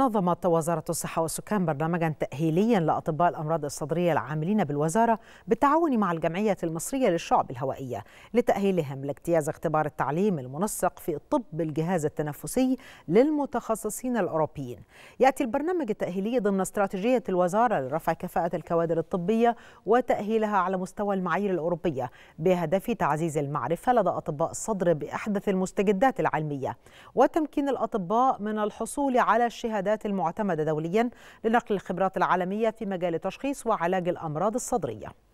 نظمت وزارة الصحة والسكان برنامجا تأهيليا لأطباء الأمراض الصدرية العاملين بالوزارة بالتعاون مع الجمعية المصرية للشعب الهوائية لتأهيلهم لاجتياز اختبار التعليم المنسق في طب الجهاز التنفسي للمتخصصين الأوروبيين يأتي البرنامج التأهيلي ضمن استراتيجية الوزارة لرفع كفاءة الكوادر الطبية وتأهيلها على مستوى المعايير الأوروبية بهدف تعزيز المعرفة لدى أطباء الصدر بأحدث المستجدات العلمية وتمكين الأطباء من الحصول على الشهادات الوحدات المعتمدة دوليا لنقل الخبرات العالمية في مجال تشخيص وعلاج الأمراض الصدرية